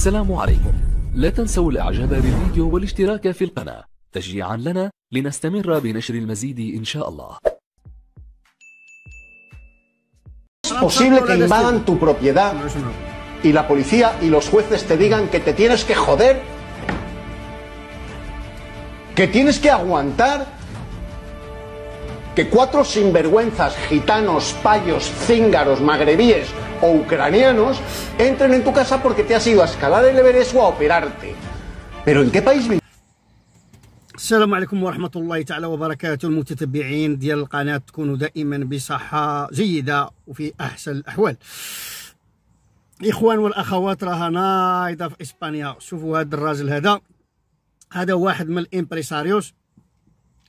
السلام عليكم لا تنسوا الاعجاب بالفيديو والاشتراك في القناة تشجيعا لنا لنستمر بنشر المزيد ان شاء الله Es posible que invadan tu propiedad y la policía y los jueces te digan que te tienes que joder, que tienes que aguantar que cuatro sinvergüenzas gitanos, payos, cíngaros, magrebíes o ucranianos entren en tu casa porque te has ido a escalar el Everest o a operarte. Pero ¿en qué país vivimos? السلام عليكم ورحمة الله تعالى وبركاته المتتبعين ديال القناة تكونوا دائما بصحة جيدة وفي أحسن الأحوال الإخوان والأخوات راها نايضة في إسبانيا شوفوا هذا الراجل هذا هذا واحد من الإمبريساريوس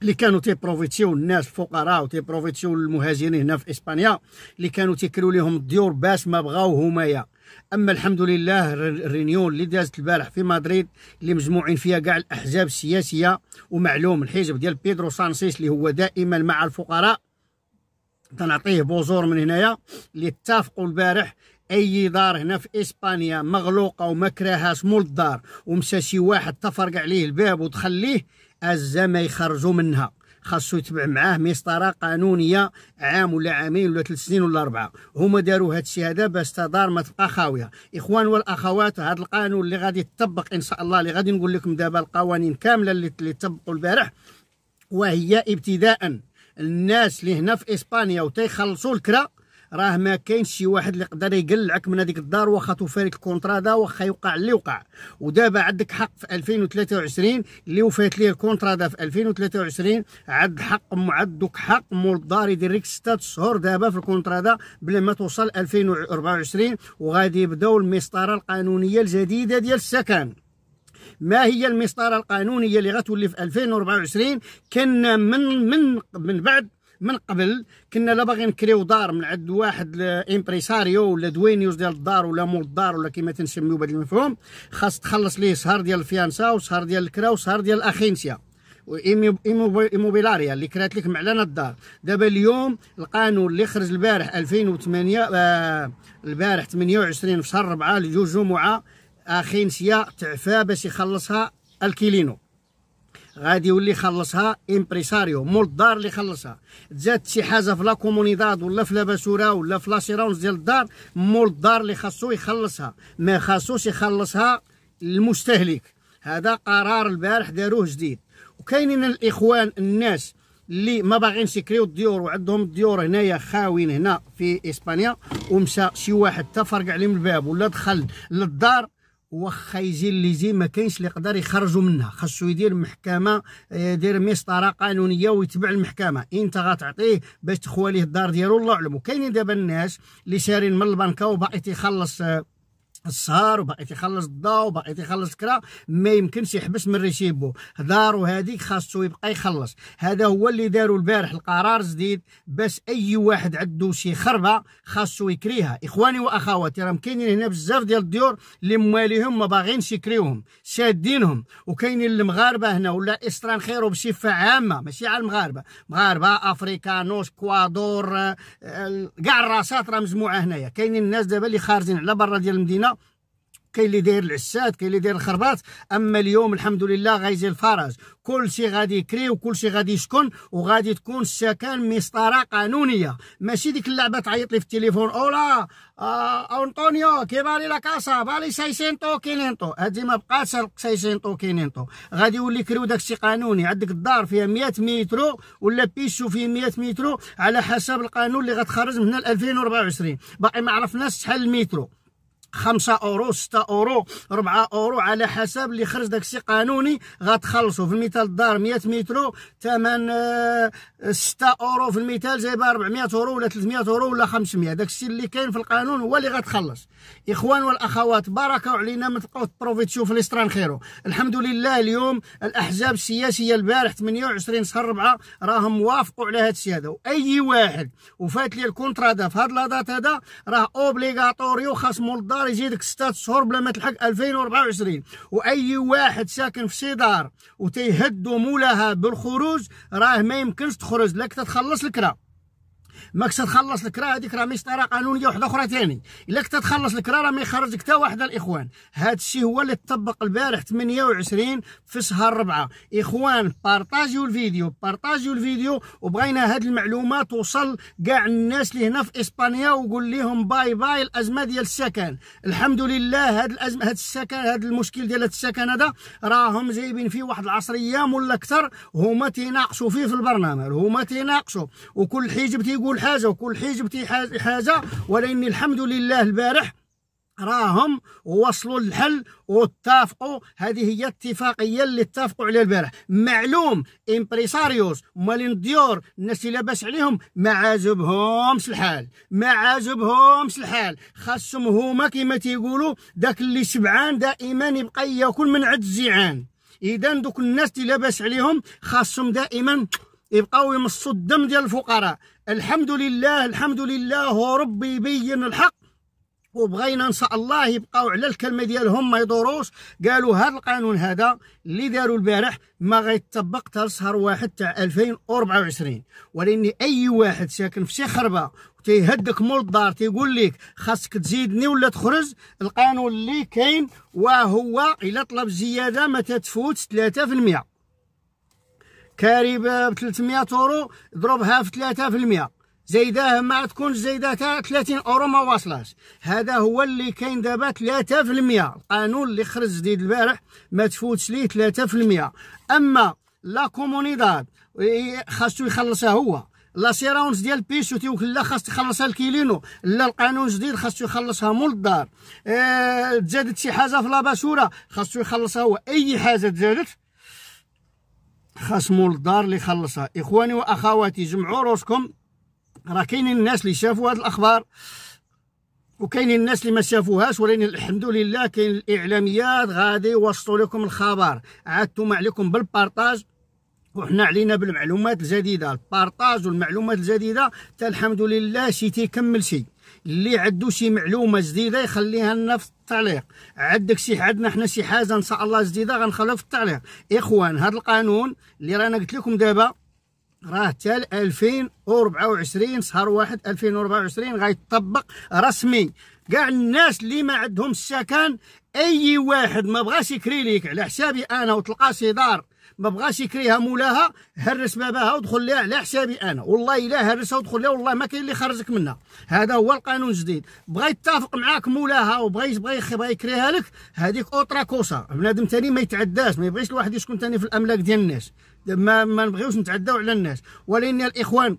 اللي كانوا تيبروفيتيو الناس الفقراء وتيبروفيتيو المهاجرين هنا في اسبانيا اللي كانوا تيكريو لهم الديور باش ما بغاو همايا اما الحمد لله الرينيون اللي دازت البارح في مدريد اللي مجموعين فيها كاع الاحزاب السياسيه ومعلوم الحزب ديال بيدرو سانسيس اللي هو دائما مع الفقراء تنعطيه بوزور من هنايا اللي اتفقوا البارح اي دار هنا في اسبانيا مغلوقه وما مول الدار ومشى شي واحد تفرقع عليه الباب وتخليه أزا ما يخرجوا منها خاصو يتبع معاه مسطره قانونيه عام ولا عامين ولا ثلاث سنين ولا اربعه هما داروا هاد الشيء هذا باش تدار ما تبقى خاويه اخوان والاخوات هذا القانون اللي غادي يطبق ان شاء الله اللي غادي نقول لكم دابا القوانين كامله اللي طبقوا البارح وهي ابتداء الناس اللي هنا في اسبانيا وتيخلصوا الكره راه ما كاينش شي واحد اللي يقدر يقلعك من هذيك الدار واخا توفارك الكونترا دا واخا يوقع اللي وقع ودابا عندك حق في 2023 اللي وفات ليه الكونترا دا في 2023 عاد حق معدك حق مول الدار يدير لك 6 شهور دابا في الكونترا دا بلا ما توصل 2024 وغادي يبداو المسطره القانونيه الجديده ديال السكن ما هي المسطره القانونيه اللي غتولي في 2024 كنا من من من بعد من قبل كنا لا باغي نكريو دار من عند واحد امبريساريو ولا دوينيوز ديال الدار ولا مول الدار ولا كيما تنسميو بهذا المفهوم خاص تخلص ليه سهر ديال الفيانسا وسهر ديال الكرا وسهر ديال الاخينسيا ايموبيلاريا اللي كرات لك معلنه الدار دابا اليوم القانون اللي خرج البارح 2008 آه، البارح 28 في شهر 4 لجوج جمعه اخينسيا تعفى باش يخلصها الكيلينو غادي يولي يخلصها امبريساريو مول الدار اللي خلصها جات شي حاجه في لا كومونيداد ولا في لاباسوره ولا في لاسيرونس ديال الدار مول الدار اللي خاصو يخلصها ما خاصوش يخلصها المستهلك هذا قرار البارح داروه جديد وكاينين الاخوان الناس اللي ما باغينش يكريو الديور وعندهم الديور هنايا خاوين هنا في اسبانيا ومشى شي واحد تفرقع عليهم الباب ولا دخل للدار وخا يجي اللي يجي ما كاينش اللي يقدر يخرجوا منها خاصو يدير محكمه آه، يدير مسطره قانونيه ويتبع المحكمه انت غتعطيه باش تخوى ليه الدار ديالو الله اعلم وكاينين دابا الناس اللي شارين من البنكه وباقي تيخلص آه، السهر وبقيت يخلص الضوء وبقيت يخلص كرا ما يمكنش يحبس من ريشيبو دارو وهذيك خاصو يبقى يخلص هذا هو اللي داروا البارح القرار جديد باش اي واحد عنده شي خربه خاصو يكريها اخواني واخواتي راهم كاينين هنا بزاف ديال الديور اللي مواليهم ما باغينش يكريوهم شادينهم وكاينين المغاربه هنا ولا خيرو بصفه عامه ماشي على المغاربه مغاربه افريكانوس كوادور كاع آه، الراسات راه مجموعه هنايا كاينين الناس دابا اللي خارجين على برا ديال المدينه كاين اللي داير العساد كاين اللي داير الخربات اما اليوم الحمد لله غايزي الفرج كل شيء غادي يكري وكل شيء غادي يسكن وغادي تكون السكن مسطره قانونيه ماشي ديك اللعبه تعيط لي في التليفون اولا آه انطونيو كي بالي لا كاسا بالي سايسينتو كينينتو هادي ما بقاتش سايسينتو كينينتو غادي يولي كريو داكشي قانوني عندك الدار فيها 100 مترو ولا بيشو فيه 100 مترو على حسب القانون اللي غتخرج من هنا 2024 باقي ما عرفناش شحال المترو 5 اورو 6 اورو 4 اورو على حسب اللي خرج داكشي قانوني غتخلصوا في المثال الدار 100 مترو ثمن 6 آه، اورو في المثال جايبها 400 اورو ولا 300 اورو ولا 500 داكشي اللي كاين في القانون هو اللي غتخلص اخوان والاخوات باركوا علينا ما تبقاو تبروفيتيو في الاستران خيرو الحمد لله اليوم الاحزاب السياسيه البارح 28 شهر 4 راهم وافقوا على هذا الشيء هذا واي واحد وفات لي الكونترا في هذا لا هذا راه اوبليغاتوريو خاص مول الدولار يزيدك 6 شهور بلا ما تلحق 2024 واي واحد ساكن في سيدار وتيهد مولاها بالخروج راه ما يمكنش تخرج لك تتخلص الكره ماكش تخلص الكرا هذيك راه ماشي طريقه قانونيه واحده اخرى ثاني الا كنت تخلص الكرا راه ما يخرجك حتى واحد الاخوان هذا الشيء هو اللي طبق البارح 28 في شهر 4 اخوان بارطاجيو الفيديو بارطاجيو الفيديو وبغينا هذه المعلومه توصل كاع الناس اللي هنا في اسبانيا وقول لهم باي باي الازمه ديال السكن الحمد لله هذا الازمه هذا السكن هذا المشكل ديال السكن هذا راهم جايبين فيه واحد 10 ايام ولا اكثر هما تيناقشوا فيه في البرنامج هما تيناقشوا وكل حجب تيقول يقول حاجه وكل حجب حاجه ولكن الحمد لله البارح راهم وصلوا للحل واتفقوا هذه هي الاتفاقيه اللي اتفقوا عليها البارح معلوم امبريساريوس مالين الديور الناس اللي لاباس عليهم ما عاجبهمش الحال ما عاجبهمش الحال خاصهم هما كما تيقولوا داك اللي شبعان دائما يبقى ياكل من عند الجيعان اذا دوك الناس اللي لاباس عليهم خاصهم دائما يبقاو يمصوا الدم ديال الفقراء الحمد لله الحمد لله ربي يبين الحق وبغينا ان شاء الله يبقاو على الكلمه ديالهم ما يدوروش قالوا هذا القانون هذا اللي داروا البارح ما غيتطبق حتى شهر واحد تاع 2024 ولاني اي واحد ساكن في شي خربه تيهدك مول الدار تيقول لك خاصك تزيدني ولا تخرج القانون اللي كاين وهو الا طلب زياده ما تتفوتش 3% كاري ب 300 اورو ضربها في 3% زايداه ما تكونش زايداه تاع 30 اورو ما واصلاش هذا هو اللي كاين دابا 3% القانون اللي خرج جديد البارح ما تفوتش ليه 3% اما لا كومونيداد خاصو يخلصها هو لا سيرونس ديال بيسو وكلا خاص تخلصها الكيلينو لا القانون الجديد خاصو يخلصها مول الدار اه تزادت شي حاجه في لاباسوره خاصو يخلصها هو اي حاجه تزادت خصموا الدار اللي خلصها اخواني واخواتي جمعوا روسكم راه كاينين الناس اللي شافوا هاد الاخبار وكاينين الناس اللي ما شافوهاش ولكن الحمد لله كاين الاعلاميات غادي يوصلوا لكم الخبر عادتم عليكم بالبارطاج وحنا علينا بالمعلومات الجديده البارطاج والمعلومات الجديده حتى الحمد لله شي تيكمل شي اللي عنده شي معلومه جديده يخليها لنا في التعليق عندك شي عندنا حنا شي حاجه ان شاء الله جديده غنخليها في التعليق اخوان هذا القانون اللي رانا قلت لكم دابا راه حتى 2024 شهر 1 2024 غيطبق رسمي كاع الناس اللي ما عندهم السكن اي واحد ما بغاش يكري ليك على حسابي انا وتلقى شي دار ما بغاش يكريها مولاها هرس باباها ودخل ليها على حسابي انا والله الا هرسها ودخل ليها والله ما كاين اللي خرجك منها هذا هو القانون الجديد بغى يتفق معاك مولاها وبغى يبغى يكريها لك هذيك اوترا كوسا بنادم ثاني ما يتعداش ما يبغيش الواحد يسكن ثاني في الاملاك ديال الناس ما, ما نبغيوش نتعداو على الناس ولكن الاخوان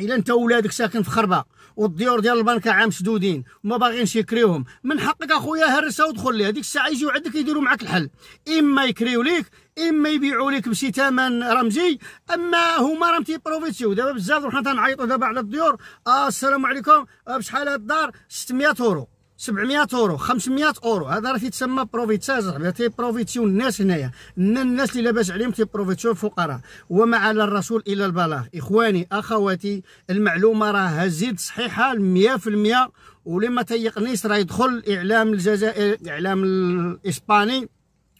الا انت ولادك ساكن في خربه والديور ديال البنكه عام سدودين وما باغينش يكريوهم من حقك اخويا هرسها ودخل ليها ديك الساعه يجيو عندك يديروا معك الحل اما يكريو ليك اما يبيعوا لك بشي ثمن رمزي اما هما راهم تيبروفيتيو دابا بزاف وحنا تنعيطوا دابا على الديور آه السلام عليكم آه، بشحال هاد الدار 600 اورو 700 اورو 500 اورو هذا راه تيتسمى بروفيتساز بروفيتيون الناس هنايا الناس اللي لاباس عليهم تيبروفيتيو الفقراء وما على الرسول الا البلاغ اخواني اخواتي المعلومه راه زيد صحيحه 100% واللي ما تيقنيش راه يدخل الاعلام الجزائري الاعلام الاسباني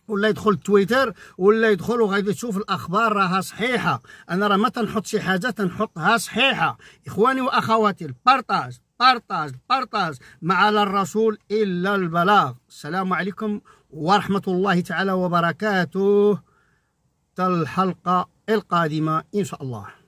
ولا يدخل تويتر ولا يدخل وغادي تشوف الاخبار راها صحيحه انا راه ما تنحط شي حاجه تنحطها صحيحه اخواني واخواتي البارطاج بارتاج بارتاج ما على الرسول إلا البلاغ السلام عليكم ورحمة الله تعالى وبركاته الحلقة القادمة إن شاء الله